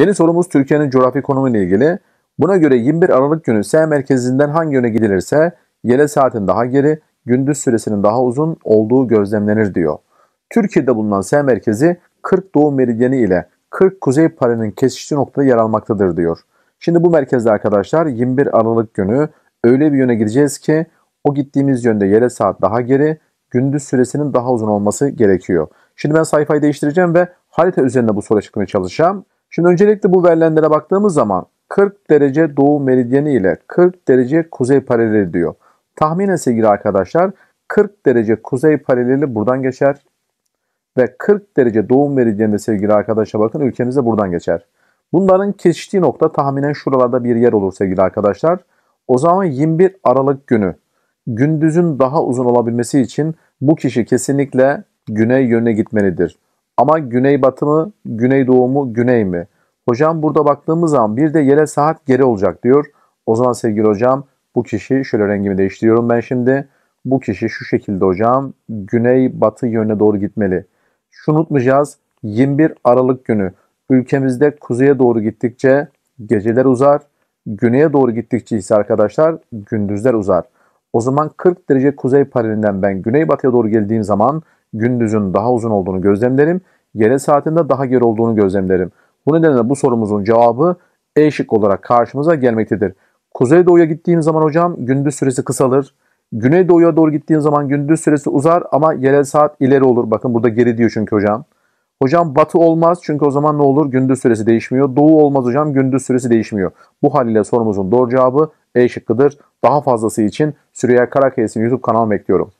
Yeni sorumuz Türkiye'nin coğrafi konumu ile ilgili. Buna göre 21 Aralık günü S merkezinden hangi yöne gidilirse yele saatin daha geri, gündüz süresinin daha uzun olduğu gözlemlenir diyor. Türkiye'de bulunan S merkezi 40 doğu meridyeni ile 40 kuzey paralelinin kesiştiği noktada yer almaktadır diyor. Şimdi bu merkezde arkadaşlar 21 Aralık günü öyle bir yöne gideceğiz ki o gittiğimiz yönde yere saat daha geri, gündüz süresinin daha uzun olması gerekiyor. Şimdi ben sayfayı değiştireceğim ve harita üzerinde bu soru çıkmaya çalışacağım. Şimdi öncelikle bu verilenlere baktığımız zaman 40 derece doğu meridyeni ile 40 derece kuzey paraleli diyor. Tahminen sevgili arkadaşlar 40 derece kuzey paraleli buradan geçer. Ve 40 derece doğu de sevgili arkadaşa bakın ülkemizde buradan geçer. Bunların kesiştiği nokta tahminen şuralarda bir yer olur sevgili arkadaşlar. O zaman 21 Aralık günü gündüzün daha uzun olabilmesi için bu kişi kesinlikle güney yönüne gitmelidir. Ama güneybatı mı, güneydoğu mu, güney mi? Hocam burada baktığımız zaman bir de yere saat geri olacak diyor. O zaman sevgili hocam bu kişi şöyle rengimi değiştiriyorum ben şimdi. Bu kişi şu şekilde hocam güney batı yönüne doğru gitmeli. Şunu unutmayacağız 21 Aralık günü ülkemizde kuzeye doğru gittikçe geceler uzar. Güneye doğru gittikçe ise arkadaşlar gündüzler uzar. O zaman 40 derece kuzey paralelinden ben güneybatıya doğru geldiğim zaman gündüzün daha uzun olduğunu gözlemlerim, gece saatinde daha geri olduğunu gözlemlerim. Bu nedenle bu sorumuzun cevabı E şık olarak karşımıza gelmektedir. Kuzeydoğu'ya gittiğim zaman hocam gündüz süresi kısalır. Güneydoğu'ya doğru gittiğim zaman gündüz süresi uzar ama yerel saat ileri olur. Bakın burada geri diyor çünkü hocam. Hocam batı olmaz çünkü o zaman ne olur? Gündüz süresi değişmiyor. Doğu olmaz hocam gündüz süresi değişmiyor. Bu haliyle sorumuzun doğru cevabı E şıkkıdır. Daha fazlası için Süreyya Karakayas'ın YouTube kanalımı bekliyorum.